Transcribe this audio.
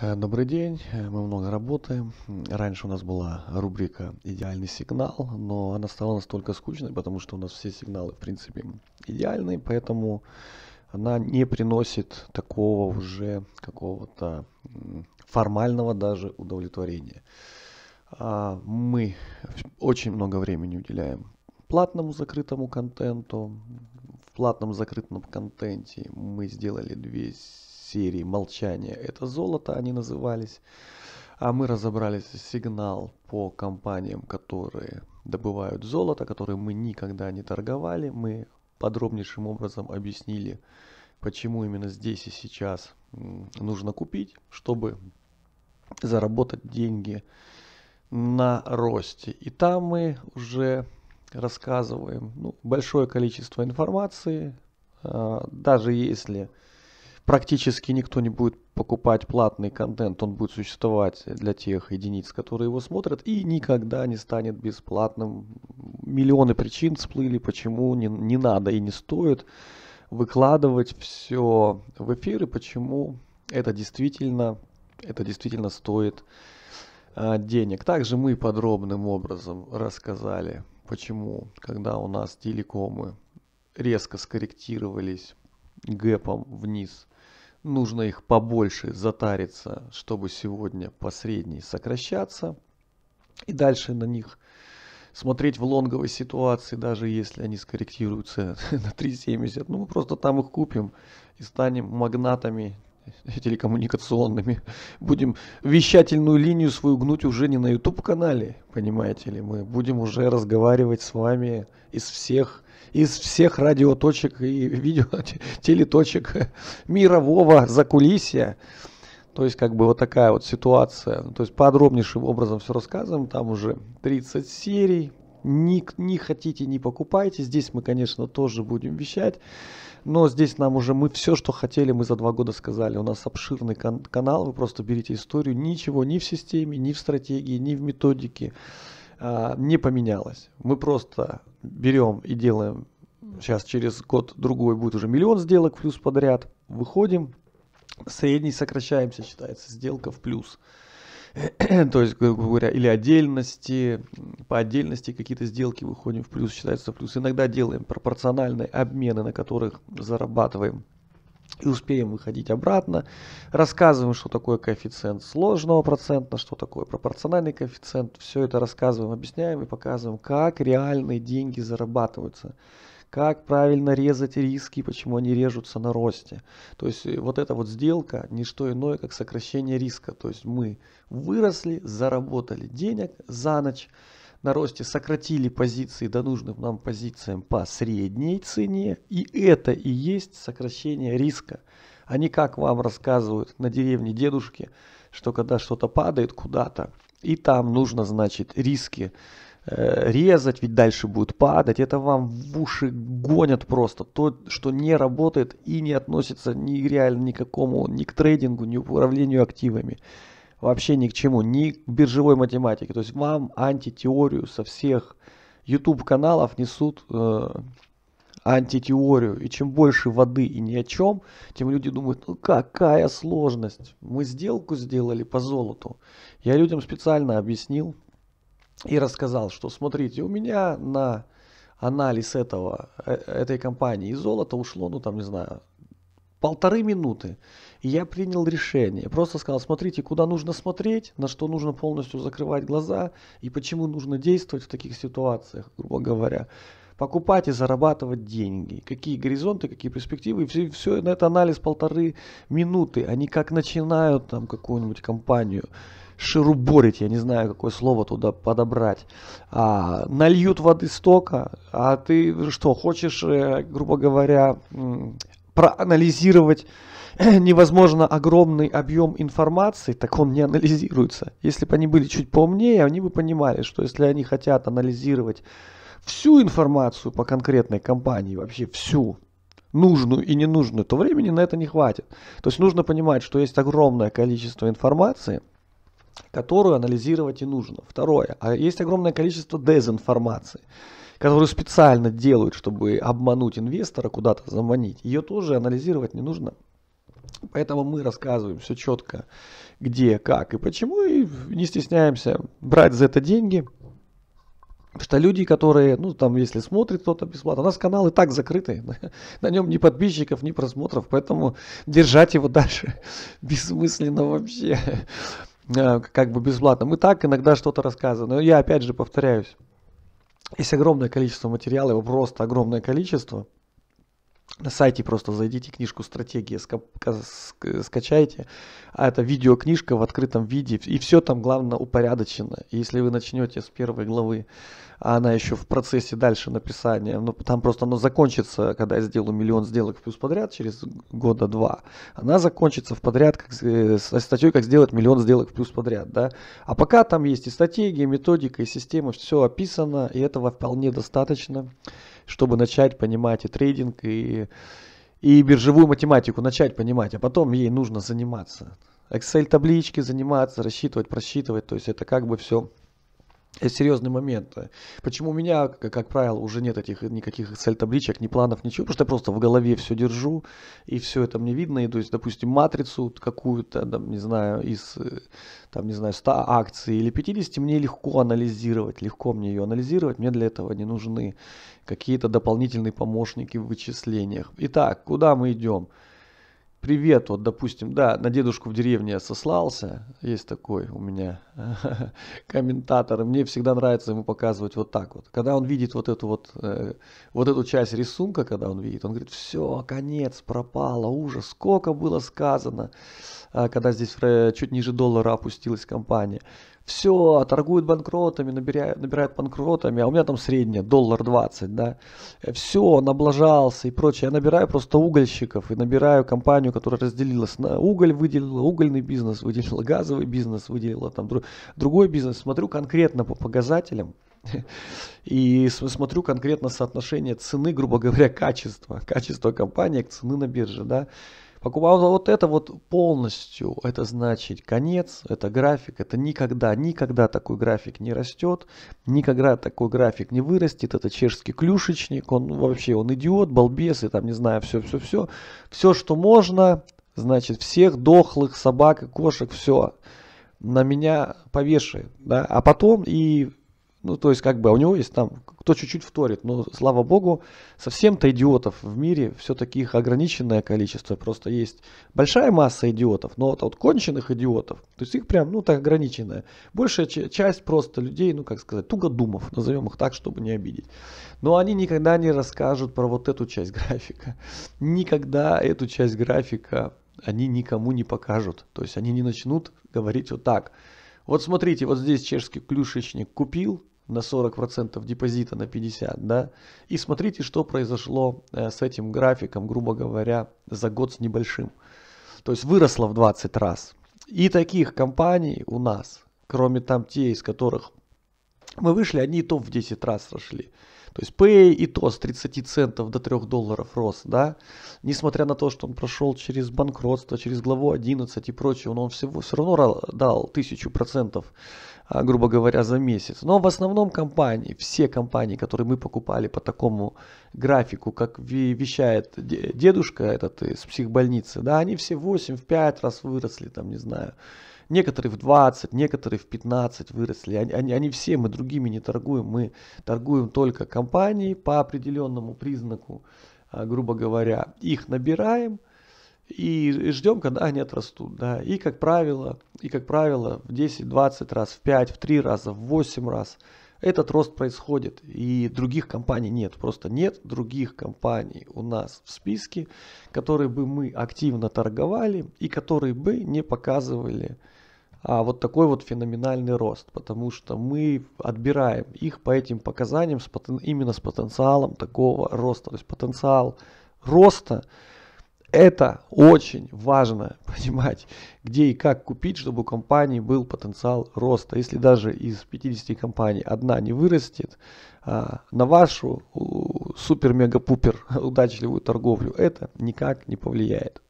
Э, добрый день, э, мы много работаем. Раньше у нас была рубрика «Идеальный сигнал», но она стала настолько скучной, потому что у нас все сигналы, в принципе, идеальные, поэтому она не приносит такого уже какого-то формального даже удовлетворения. А, мы очень много времени уделяем платному закрытому контенту. В платном закрытом контенте мы сделали 200 серии «Молчание – это золото» они назывались. А мы разобрались сигнал по компаниям, которые добывают золото, которые мы никогда не торговали. Мы подробнейшим образом объяснили, почему именно здесь и сейчас нужно купить, чтобы заработать деньги на росте. И там мы уже рассказываем ну, большое количество информации, а, даже если практически никто не будет покупать платный контент, он будет существовать для тех единиц, которые его смотрят, и никогда не станет бесплатным. Миллионы причин всплыли, почему не, не надо и не стоит выкладывать все в эфир, и почему это действительно, это действительно стоит э, денег. Также мы подробным образом рассказали, почему, когда у нас телекомы резко скорректировались гэпом вниз Нужно их побольше затариться, чтобы сегодня посредний сокращаться. И дальше на них смотреть в лонговой ситуации, даже если они скорректируются на 3,70. Ну, мы просто там их купим и станем магнатами телекоммуникационными. Будем вещательную линию свою гнуть уже не на YouTube-канале, понимаете ли. Мы будем уже разговаривать с вами из всех из всех радиоточек и видео телеточек мирового закулисья. То есть, как бы вот такая вот ситуация. То есть, подробнейшим образом все рассказываем. Там уже 30 серий, не, не хотите, не покупайте. Здесь мы, конечно, тоже будем вещать. Но здесь нам уже мы все, что хотели, мы за два года сказали. У нас обширный кан- канал, вы просто берите историю. Ничего ни в системе, ни в стратегии, ни в методике а, не поменялось. Мы просто берем и делаем. Сейчас через год-другой будет уже миллион сделок плюс подряд. Выходим, средний сокращаемся, считается, сделка в плюс. то есть, грубо говоря, или отдельности, по отдельности какие-то сделки выходим в плюс, считается в плюс. Иногда делаем пропорциональные обмены, на которых зарабатываем и успеем выходить обратно. Рассказываем, что такое коэффициент сложного процента, что такое пропорциональный коэффициент. Все это рассказываем, объясняем и показываем, как реальные деньги зарабатываются как правильно резать риски, почему они режутся на росте. То есть э, вот эта вот сделка не что иное, как сокращение риска. То есть мы выросли, заработали денег за ночь, на росте сократили позиции до нужных нам позициям по средней цене. И это и есть сокращение риска. Они как вам рассказывают на деревне дедушки, что когда что-то падает куда-то, и там нужно, значит, риски э, резать, ведь дальше будет падать. Это вам в уши гонят просто то, что не работает и не относится ни реально никакому, к ни к трейдингу, ни к управлению активами. Вообще ни к чему, ни к биржевой математике. То есть вам антитеорию со всех YouTube каналов несут э, антитеорию. И чем больше воды и ни о чем, тем люди думают, ну какая сложность. Мы сделку сделали по золоту. Я людям специально объяснил и рассказал, что смотрите, у меня на анализ этого, э, этой компании и золота ушло, ну там, не знаю, полторы минуты. И я принял решение. Просто сказал, смотрите, куда нужно смотреть, на что нужно полностью закрывать глаза и почему нужно действовать в таких ситуациях, грубо говоря покупать и зарабатывать деньги. Какие горизонты, какие перспективы. И все, все на это анализ полторы минуты. Они как начинают там какую-нибудь компанию шеруборить, я не знаю, какое слово туда подобрать, а, нальют воды стока, а ты что, хочешь, э, грубо говоря, проанализировать невозможно огромный объем информации, так он не анализируется. Если бы они были чуть поумнее, они бы понимали, что если они хотят анализировать всю информацию по конкретной компании, вообще всю, нужную и ненужную, то времени на это не хватит. То есть нужно понимать, что есть огромное количество информации, которую анализировать и нужно. Второе, а есть огромное количество дезинформации, которую специально делают, чтобы обмануть инвестора, куда-то заманить. Ее тоже анализировать не нужно. Поэтому мы рассказываем все четко, где, как и почему, и не стесняемся брать за это деньги – что люди, которые, ну там, если смотрит кто-то бесплатно, у нас канал и так закрытый, на нем ни подписчиков, ни просмотров, поэтому держать его дальше бессмысленно вообще, а, как бы бесплатно. Мы так иногда что-то рассказываем, но я опять же повторяюсь, есть огромное количество материала, его просто огромное количество – на сайте просто зайдите книжку «Стратегия», ска скачайте. А это видеокнижка в открытом виде, и все там, главное, упорядочено. И если вы начнете с первой главы, а она еще в процессе дальше написания, ну, там просто оно закончится, когда я сделаю миллион сделок плюс подряд через года два, она закончится в подряд как, э, со статьей «Как сделать миллион сделок плюс подряд». Да? А пока там есть и стратегия, и методика, и система, все описано, и этого вполне Достаточно чтобы начать понимать и трейдинг, и, и биржевую математику начать понимать, а потом ей нужно заниматься. Excel-таблички заниматься, рассчитывать, просчитывать, то есть это как бы все это серьезный момент. Почему у меня, как правило, уже нет этих никаких цель-табличек, ни планов, ничего, потому что я просто в голове все держу, и все это мне видно. И, то есть, допустим, матрицу какую-то, там, не знаю, из э, там, не знаю, 100 акций или 50, мне легко анализировать, легко мне ее анализировать, мне для этого не нужны какие-то дополнительные помощники в вычислениях. Итак, куда мы идем? привет, вот, допустим, да, на дедушку в деревне я сослался, есть такой у меня комментатор, мне всегда нравится ему показывать вот так вот. Когда он видит вот эту вот, э, вот эту часть рисунка, когда он видит, он говорит, все, конец, пропало, ужас, сколько было сказано, а когда здесь э, чуть ниже доллара опустилась компания все, торгуют банкротами, набирают, набирают банкротами, а у меня там средняя, доллар 20, да, э, все, он облажался и прочее. Я набираю просто угольщиков и набираю компанию, которая разделилась на уголь, выделила угольный бизнес, выделила газовый бизнес, выделила там друг, другой бизнес. Смотрю конкретно по показателям, и смотрю конкретно соотношение цены, грубо говоря, качества, качества компании к цены на бирже, да, Покупал вот это вот полностью, это значит конец, это график, это никогда, никогда такой график не растет, никогда такой график не вырастет, это чешский клюшечник, он вообще, он идиот, балбес и там не знаю, все-все-все, все, что можно, значит, всех дохлых собак и кошек, все, на меня повешает, да, а потом и ну, то есть, как бы, а у него есть там, кто чуть-чуть вторит, но, слава богу, совсем-то идиотов в мире все-таки их ограниченное количество. Просто есть большая масса идиотов, но вот, а вот конченых идиотов, то есть их прям, ну, так ограниченная. Большая часть просто людей, ну, как сказать, тугодумов, назовем их так, чтобы не обидеть. Но они никогда не расскажут про вот эту часть графика. Никогда эту часть графика они никому не покажут. То есть они не начнут говорить вот так. Вот смотрите, вот здесь чешский клюшечник купил, на 40% депозита на 50, да, и смотрите, что произошло э, с этим графиком, грубо говоря, за год с небольшим. То есть выросло в 20 раз. И таких компаний у нас, кроме там те, из которых мы вышли, одни и то в 10 раз сошли. То есть Pay и то с 30 центов до 3 долларов рос, да, несмотря на то, что он прошел через банкротство, через главу 11 и прочее, но он всего все равно дал 1000%, а, грубо говоря, за месяц. Но в основном компании, все компании, которые мы покупали по такому графику, как вещает дедушка этот из психбольницы, да, они все 8-5 раз выросли, там, не знаю, Некоторые в 20, некоторые в 15 выросли. Они, они, они все, мы другими не торгуем. Мы торгуем только компанией по определенному признаку, а, грубо говоря. Их набираем и ждем, когда они отрастут. Да. И, как правило, и, как правило, в 10-20 раз, в 5, в 3 раза, в 8 раз этот рост происходит, и других компаний нет. Просто нет других компаний у нас в списке, которые бы мы активно торговали и которые бы не показывали а, вот такой вот феноменальный рост, потому что мы отбираем их по этим показаниям с потен... именно с потенциалом такого роста. То есть потенциал роста это очень важно понимать, где и как купить, чтобы у компании был потенциал роста. Если даже из 50 компаний одна не вырастет, а, на вашу супер-мега-пупер удачливую торговлю это никак не повлияет.